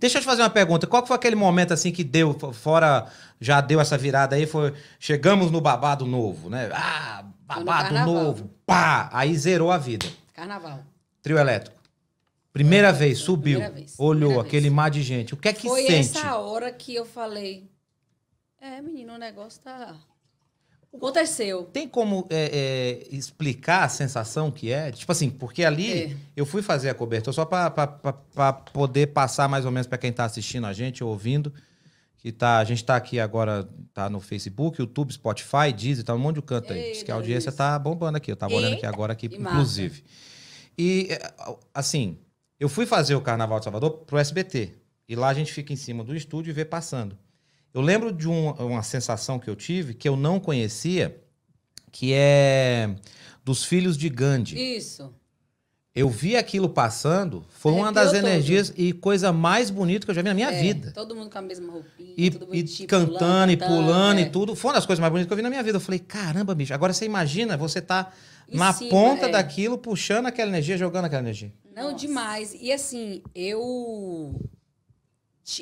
Deixa eu te fazer uma pergunta. Qual foi aquele momento assim que deu, fora já deu essa virada aí, foi chegamos no babado novo, né? Ah, babado no novo, pá, aí zerou a vida. Carnaval. Trio elétrico. Primeira vez, subiu, Primeira vez. olhou Primeira aquele vez. mar de gente. O que é que foi sente? Foi essa hora que eu falei, é, menino, o negócio tá Aconteceu. Tem como é, é, explicar a sensação que é? Tipo assim, porque ali é. eu fui fazer a cobertura só para poder passar mais ou menos para quem está assistindo a gente, ouvindo, que tá, a gente está aqui agora, tá no Facebook, YouTube, Spotify, Deezer, tá um monte de canto aí. Diz que a audiência está bombando aqui, eu estava olhando aqui agora aqui, inclusive. E é, assim, eu fui fazer o Carnaval de Salvador pro SBT. E lá a gente fica em cima do estúdio e vê passando. Eu lembro de um, uma sensação que eu tive que eu não conhecia, que é dos filhos de Gandhi. Isso. Eu vi aquilo passando, foi Arrepiou uma das energias todo. e coisa mais bonita que eu já vi na minha é, vida. Todo mundo com a mesma roupinha, e, e cantando, e pulando é. e tudo. Foi uma das coisas mais bonitas que eu vi na minha vida. Eu falei, caramba, bicho, agora você imagina, você tá na cima, ponta é. daquilo, puxando aquela energia, jogando aquela energia. Não, Nossa. demais. E assim, eu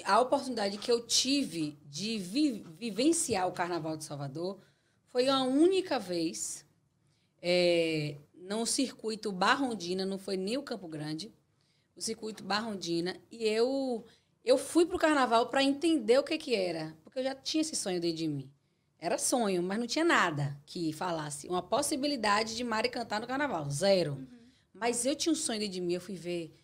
a oportunidade que eu tive de vi, vivenciar o Carnaval de Salvador foi a única vez é, no circuito Barrondina, não foi nem o Campo Grande, o circuito Barrondina, e eu eu fui o carnaval para entender o que que era, porque eu já tinha esse sonho dentro de mim. Era sonho, mas não tinha nada que falasse uma possibilidade de Mari cantar no carnaval, zero. Uhum. Mas eu tinha um sonho dentro de mim, eu fui ver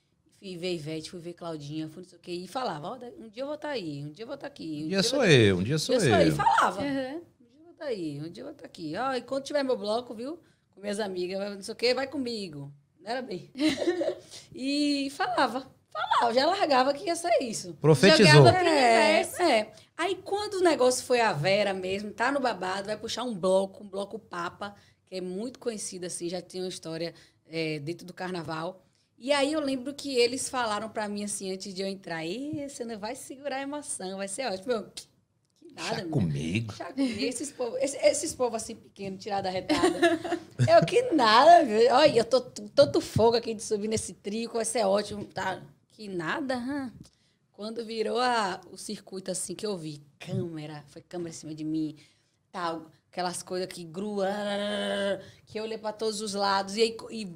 Fui ver Ivete, fui ver Claudinha, fui não sei o quê. E falava, um dia eu vou estar tá aí, um dia eu vou estar tá aqui. Um, um dia, sou tá eu, um dia sou eu. Um dia sou E falava, uhum. um dia eu vou estar tá aí, um dia eu vou estar tá aqui. Ó, e quando tiver meu bloco, viu, com minhas amigas, não sei o quê, vai comigo. Não era bem. e falava, falava, já largava que ia ser isso. Profetizou. É, é. Aí quando o negócio foi a Vera mesmo, tá no babado, vai puxar um bloco, um bloco papa, que é muito conhecido assim, já tinha uma história é, dentro do carnaval. E aí eu lembro que eles falaram para mim assim, antes de eu entrar, e você não vai segurar a emoção, vai ser ótimo. Eu, que nada, Chá né? comigo. Chá comigo. Esses povos esses, esses povo assim pequeno, tirado da retada. eu, que nada, viu? Olha, eu tô tanto fogo aqui de subir nesse trico, vai ser ótimo. Tá, que nada, hum. Quando virou a, o circuito assim que eu vi, câmera, foi câmera em cima de mim, tal, aquelas coisas que grua, que eu olhei para todos os lados e, aí, e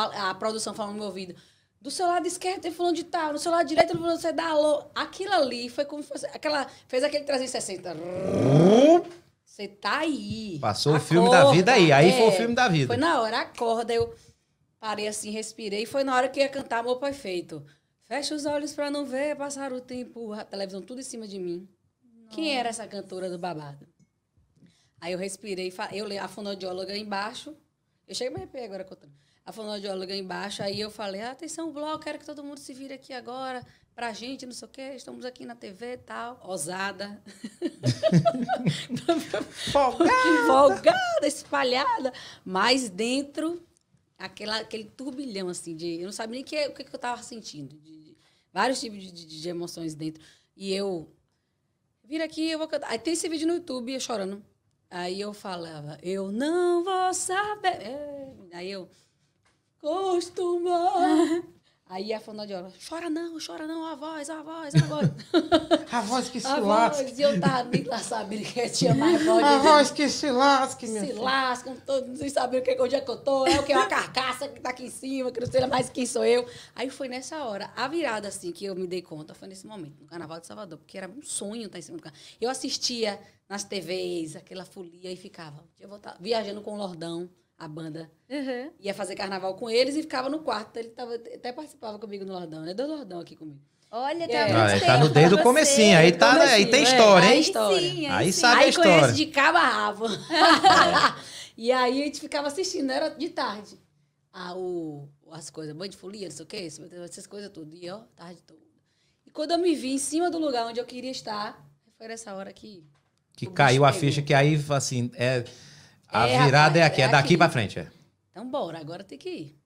a produção falando no meu ouvido. Do seu lado esquerdo tem fulano de tal, no seu lado direito tem fulano de tal. Aquilo ali foi como fosse, aquela fez aquele 360. Você tá aí. Passou acorda, o filme da vida aí. Aí é, foi o é. filme da vida. Foi na hora, acorda. Eu parei assim, respirei. E foi na hora que ia cantar Amor Perfeito. Fecha os olhos pra não ver, passar o tempo, a televisão tudo em cima de mim. Nossa. Quem era essa cantora do babado? Aí eu respirei, eu li a fonoaudióloga embaixo. Eu cheguei a me arrepiar agora contando a fonoaudióloga embaixo. Aí eu falei, ah, atenção, bloco, quero que todo mundo se vire aqui agora pra gente, não sei o quê. Estamos aqui na TV e tal. Ousada. folgada. folgada, espalhada. Mas dentro, aquela, aquele turbilhão, assim, de... Eu não sabia nem que, o que, que eu estava sentindo. De, de, vários tipos de, de, de emoções dentro. E eu... Vira aqui, eu vou cantar. Aí tem esse vídeo no YouTube, eu chorando. Aí eu falava, eu não vou saber. É, aí eu acostumar. Aí a fonoaudióloga, chora não, chora não, a voz, a voz, a voz. a voz que se a lasque. eu tava nem lá sabendo que tinha mais voz. A né? voz que se lasca, meu Se filho. lasca, não, tô, não sei saber que, onde é que eu tô, é o que é uma carcaça que tá aqui em cima, que não sei mais quem sou eu. Aí foi nessa hora, a virada assim, que eu me dei conta, foi nesse momento, no Carnaval de Salvador, porque era um sonho estar tá em cima do carro. Eu assistia nas TVs, aquela folia, e ficava, eu vou estar viajando com o Lordão, a banda uhum. ia fazer carnaval com eles e ficava no quarto. Então, ele tava, até participava comigo no Lordão, né? Do Lordão aqui comigo. Olha, tá, é. ah, tá tempo, tá no desde o comecinho, aí, tá, comecinho, né? aí tem é, história, é. hein? Aí, história. Sim, aí, aí sim. sabe aí a história. Aí de cabo a rabo. e aí a gente ficava assistindo, era de tarde. Ah, o, as coisas, banho de folia, não sei o que, essas coisas tudo. E ó, tarde toda. E quando eu me vi em cima do lugar onde eu queria estar, foi nessa hora que... Que caiu a pegou. ficha, que aí, assim, é... A é, virada é rapaz, é aqui, é, é daqui para frente. É. Então bora, agora tem que ir.